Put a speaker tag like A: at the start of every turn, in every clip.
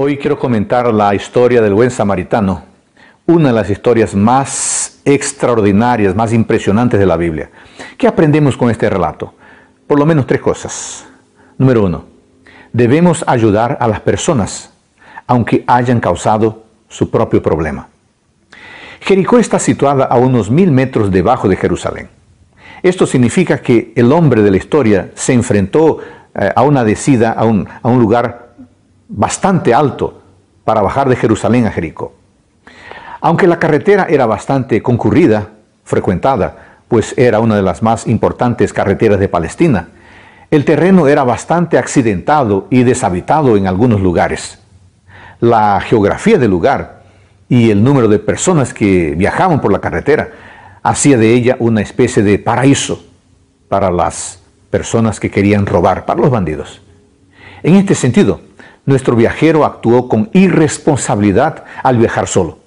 A: Hoy quiero comentar la historia del buen samaritano, una de las historias más extraordinarias, más impresionantes de la Biblia. ¿Qué aprendemos con este relato? Por lo menos tres cosas. Número uno, debemos ayudar a las personas, aunque hayan causado su propio problema. Jericó está situada a unos mil metros debajo de Jerusalén. Esto significa que el hombre de la historia se enfrentó eh, a una decida, a un, a un lugar bastante alto para bajar de Jerusalén a Jericó. Aunque la carretera era bastante concurrida, frecuentada, pues era una de las más importantes carreteras de Palestina, el terreno era bastante accidentado y deshabitado en algunos lugares. La geografía del lugar y el número de personas que viajaban por la carretera hacía de ella una especie de paraíso para las personas que querían robar, para los bandidos. En este sentido, nuestro viajero actuó con irresponsabilidad al viajar solo.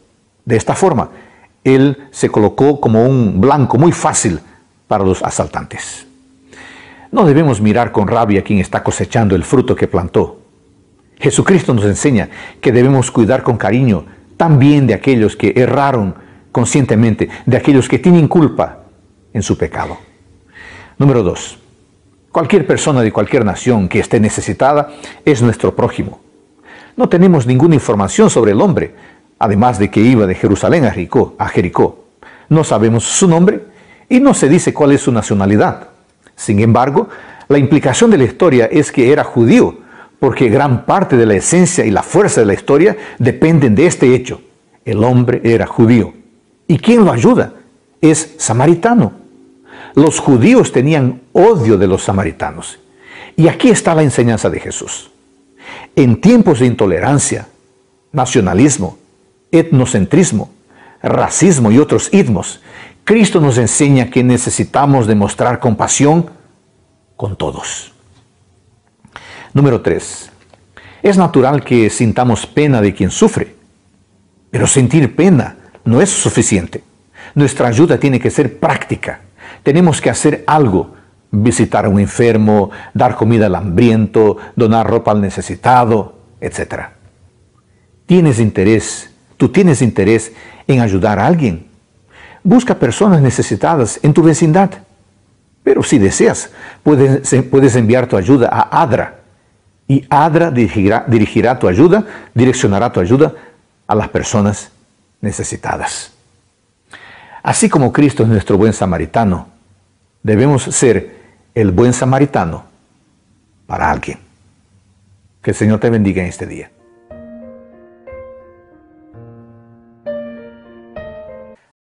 A: De esta forma, él se colocó como un blanco muy fácil para los asaltantes. No debemos mirar con rabia a quien está cosechando el fruto que plantó. Jesucristo nos enseña que debemos cuidar con cariño también de aquellos que erraron conscientemente, de aquellos que tienen culpa en su pecado. Número 2. Cualquier persona de cualquier nación que esté necesitada es nuestro prójimo. No tenemos ninguna información sobre el hombre, además de que iba de Jerusalén a Jericó. No sabemos su nombre y no se dice cuál es su nacionalidad. Sin embargo, la implicación de la historia es que era judío, porque gran parte de la esencia y la fuerza de la historia dependen de este hecho. El hombre era judío. ¿Y quién lo ayuda? Es samaritano. Los judíos tenían odio de los samaritanos. Y aquí está la enseñanza de Jesús. En tiempos de intolerancia, nacionalismo, etnocentrismo, racismo y otros idmos, Cristo nos enseña que necesitamos demostrar compasión con todos. Número 3. Es natural que sintamos pena de quien sufre, pero sentir pena no es suficiente. Nuestra ayuda tiene que ser práctica. Tenemos que hacer algo, visitar a un enfermo, dar comida al hambriento, donar ropa al necesitado, etc. ¿Tienes interés? ¿Tú tienes interés en ayudar a alguien? Busca personas necesitadas en tu vecindad. Pero si deseas, puedes, eh, enviar tu ayuda a ADRA y ADRA dirigirá, dirigirá tu ayuda, direccionará tu ayuda a las personas necesitadas. Así como Cristo es nuestro buen samaritano, debemos ser el buen samaritano para alguien. Que el Señor te bendiga en este día.